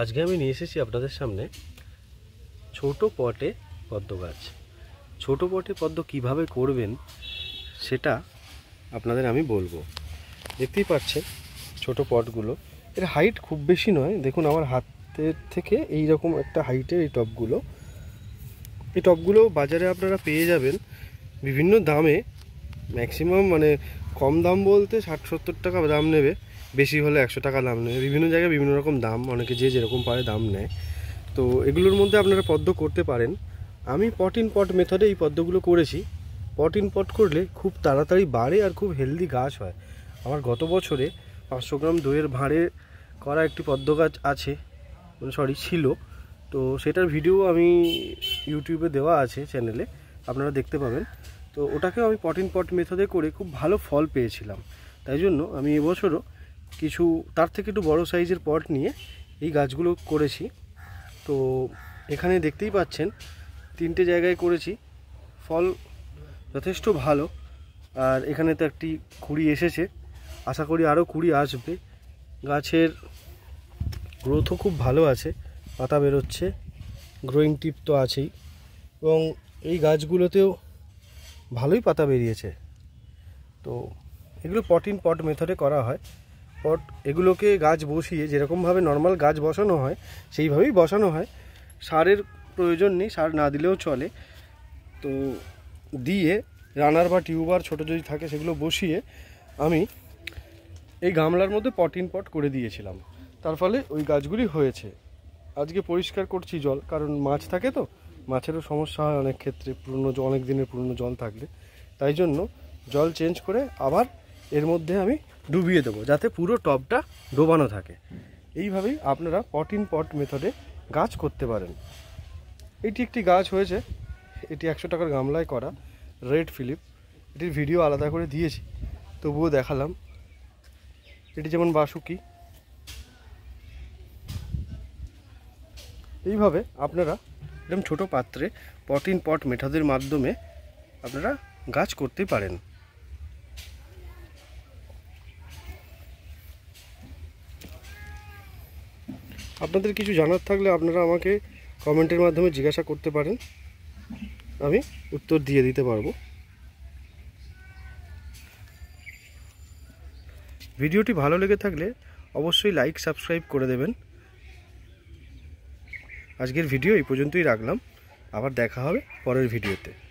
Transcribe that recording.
আজকে আমি নিয়ে এসেছি আপনাদের সামনে ছোট পটে পদ্ম গাছ ছোটো পটে পদ্ম কিভাবে করবেন সেটা আপনাদের আমি বলবো দেখতেই পাচ্ছেন ছোট পটগুলো এর হাইট খুব বেশি নয় দেখুন আমার হাতের থেকে এই রকম একটা হাইটের এই টপগুলো এই টপগুলো বাজারে আপনারা পেয়ে যাবেন বিভিন্ন দামে ম্যাক্সিমাম মানে কম দাম বলতে ষাট সত্তর টাকা দাম নেবে বেশি হলে একশো টাকা দাম নেয় বিভিন্ন জায়গায় বিভিন্ন রকম দাম অনেকে যে যেরকম পারে দাম নেয় তো এগুলোর মধ্যে আপনারা পদ্ম করতে পারেন আমি পট ইন পট মেথডে এই পদ্মগুলো করেছি পট ইন পট করলে খুব তাড়াতাড়ি বাড়ে আর খুব হেলদি গাছ হয় আমার গত বছরে পাঁচশো গ্রাম দইয়ের ভাঁড়ে করা একটি পদ্ম গাছ আছে সরি মানে ছিল তো সেটার ভিডিও আমি ইউটিউবে দেওয়া আছে চ্যানেলে আপনারা দেখতে পাবেন তো ওটাকেও আমি পট ইন পট মেথডে করে খুব ভালো ফল পেয়েছিলাম তাই জন্য আমি এবছরও কিছু তার থেকে একটু বড় সাইজের পট নিয়ে এই গাছগুলো করেছি তো এখানে দেখতেই পাচ্ছেন তিনটে জায়গায় করেছি ফল যথেষ্ট ভালো আর এখানে তো একটি কুড়ি এসেছে আশা করি আরও কুড়ি আসবে গাছের গ্রোথও খুব ভালো আছে পাতা বেরোচ্ছে গ্রোয়িং টিপ তো আছেই এবং এই গাছগুলোতেও ভালোই পাতা বেরিয়েছে তো এগুলো পট ইন পট মেথডে করা হয় পট এগুলোকে গাছ বসিয়ে যেরকমভাবে নর্মাল গাছ বসানো হয় সেইভাবেই বসানো হয় সারের প্রয়োজন নেই সার না দিলেও চলে তো দিয়ে রানার বা টিউবার ছোটো যদি থাকে সেগুলো বসিয়ে আমি এই গামলার মধ্যে পট ইন পট করে দিয়েছিলাম তার ফলে ওই গাছগুলি হয়েছে আজকে পরিষ্কার করছি জল কারণ মাছ থাকে তো মাছেরও সমস্যা হয় অনেক ক্ষেত্রে পুরনো অনেক দিনের পুরনো জল থাকলে তাই জন্য জল চেঞ্জ করে আবার এর মধ্যে আমি ডুবিয়ে দেবো যাতে পুরো টবটা ডোবানো থাকে এইভাবেই আপনারা পট ইন পট মেথডে গাছ করতে পারেন এটি একটি গাছ হয়েছে এটি একশো টাকার গামলায় করা রেড ফিলিপ এটির ভিডিও আলাদা করে দিয়েছি তবুও দেখালাম এটি যেমন বাসুকি এইভাবে আপনারা একদম ছোট পাত্রে পট ইন পট মেথডের মাধ্যমে আপনারা গাছ করতে পারেন আপনাদের কিছু জানার থাকলে আপনারা আমাকে কমেন্টের মাধ্যমে জিজ্ঞাসা করতে পারেন আমি উত্তর দিয়ে দিতে পারবো ভিডিওটি ভালো লেগে থাকলে অবশ্যই লাইক সাবস্ক্রাইব করে দেবেন আজকের ভিডিও এই পর্যন্তই রাখলাম আবার দেখা হবে পরের ভিডিওতে